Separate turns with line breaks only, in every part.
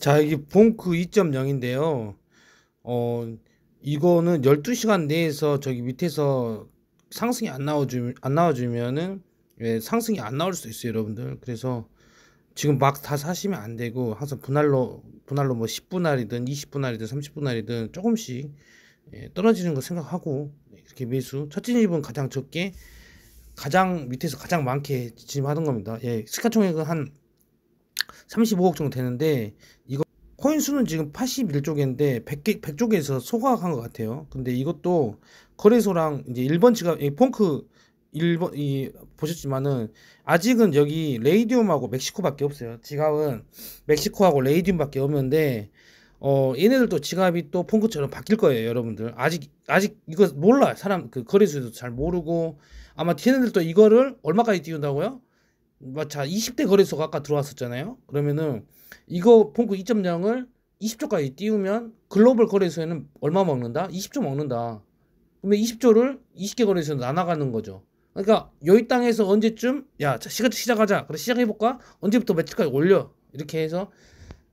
자, 여기 봉크 2.0인데요. 어, 이거는 12시간 내에서 저기 밑에서 상승이 안 나와주 안 나와주면은 예, 상승이 안 나올 수 있어요, 여러분들. 그래서 지금 막 다 사시면 안 되고 항상 분할로 분할로 뭐 10분할이든 20분할이든 30분할이든 조금씩 예, 떨어지는 거 생각하고 네, 이렇게 매수. 첫 진입은 가장 적게 가장 밑에서 가장 많게 진입하던 겁니다. 예, 시가총액은 한 35억 정도 되는데 이거 코인 수는 지금 81쪽인데 100개 100쪽에서 소각한 것 같아요. 근데 이것도 거래소랑 이제 1번 지갑 이 펑크 1번 이 보셨지만은 아직은 여기 레이디움하고 멕시코밖에 없어요. 지갑은 멕시코하고 레이디움밖에 없는데 어 얘네들도 지갑이 또 펑크처럼 바뀔 거예요, 여러분들. 아직 아직 이거 몰라. 사람 그 거래소에도 잘 모르고 아마 걔네들도 이거를 얼마까지 띄운다고요? 자 20대 거래소가 아까 들어왔었잖아요. 그러면은 이거 폰크 2.0을 20조까지 띄우면 글로벌 거래소에는 얼마 먹는다? 20조 먹는다. 그러면 20조를 20개 거래소에 나눠가는 거죠. 그러니까 여기 땅에서 언제쯤 야 시간 시작하자. 그래 시작해볼까? 언제부터 며칠까지 올려? 이렇게 해서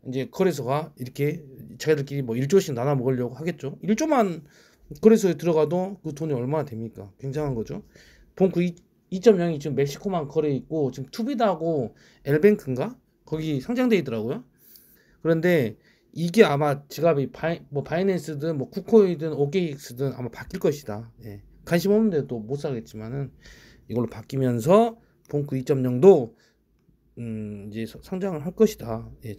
이제 거래소가 이렇게 자기들끼리 뭐 1조씩 나눠 먹으려고 하겠죠. 1조만 거래소에 들어가도 그 돈이 얼마나 됩니까? 굉장한 거죠. 본그 2.0이 지금 멕시코만 거래 있고 지금 투비다하고 엘뱅크인가 거기 상장돼 있더라고요. 그런데 이게 아마 지갑이 바이, 뭐 바이낸스든 뭐 쿠코이든 오게익스든 아마 바뀔 것이다. 예. 관심 없는데 또못 사겠지만은 이걸로 바뀌면서 봉크 2.0도 음 이제 상장을 할 것이다. 예.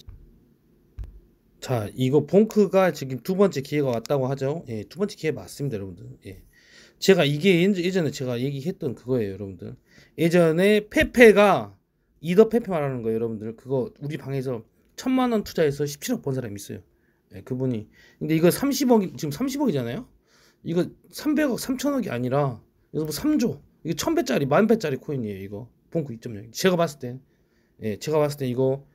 자, 이거 봉크가 지금 두 번째 기회가 왔다고 하죠. 예, 두 번째 기회 맞습니다, 여러분들. 예. 제가 이게 예전에 제가 얘기했던 그거예요, 여러분들. 예전에 페페가 이더 페페 말하는 거예요, 여러분들. 그거 우리 방에서 천만 원 투자해서 17억 번 사람이 있어요. 네, 그분이. 근데 이거 30억 지금 30억이잖아요. 이거 300억, 3천억이 아니라 이거 뭐 3조. 이게 1000배짜리, 1 0 0 0배짜리 코인이에요, 이거. 봉크 2.0. 제가 봤을 땐 예, 제가 봤을 때 이거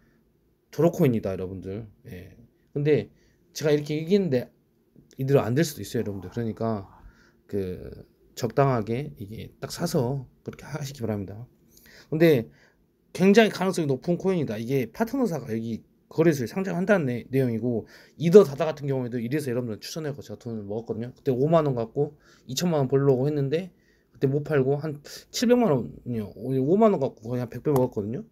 도로코인이다, 여러분들. 예. 근데 제가 이렇게 얘기했는데 이대로 안 될 수도 있어요, 여러분들. 그러니까 그 적당하게 이게 딱 사서 그렇게 하시기 바랍니다. 근데 굉장히 가능성이 높은 코인이다. 이게 파트너사가 여기 거래소에 상장한다는 내, 내용이고 이더 다다 같은 경우에도 이래서 여러분들 추천해서 제가 돈을 먹었거든요. 그때 5만 원 갖고 2천만 원 벌려고 했는데 그때 못 팔고 한 700만 원이요. 5만 원 갖고 거의 한 100배 먹었거든요.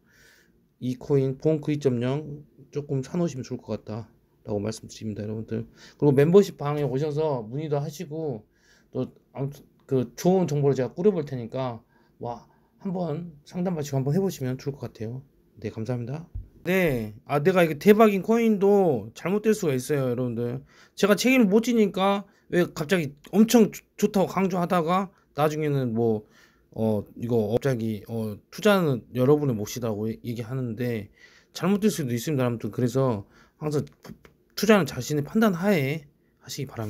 이 코인 봉크 2.0 조금 사놓으시면 좋을 것 같다. 라고 말씀드립니다 여러분들 그리고 멤버십 방에 오셔서 문의도 하시고 또 아무튼 그 좋은 정보를 제가 꾸려볼 테니까 와 한번 상담받으 한번 해보시면 좋을 것 같아요 네 감사합니다 네, 아 내가 이게 대박인 코인도 잘못될 수가 있어요, 여러분들. 제가 책임을 못 지니까 왜 갑자기 엄청 좋다고 강조하다가 나중에는 뭐 어 이거 갑자기 어 투자는 여러분의 몫이라고 얘기하는데 잘못될 수도 있습니다, 아무튼 그래서 항상 투자는 자신의 판단 하에 하시기 바랍니다.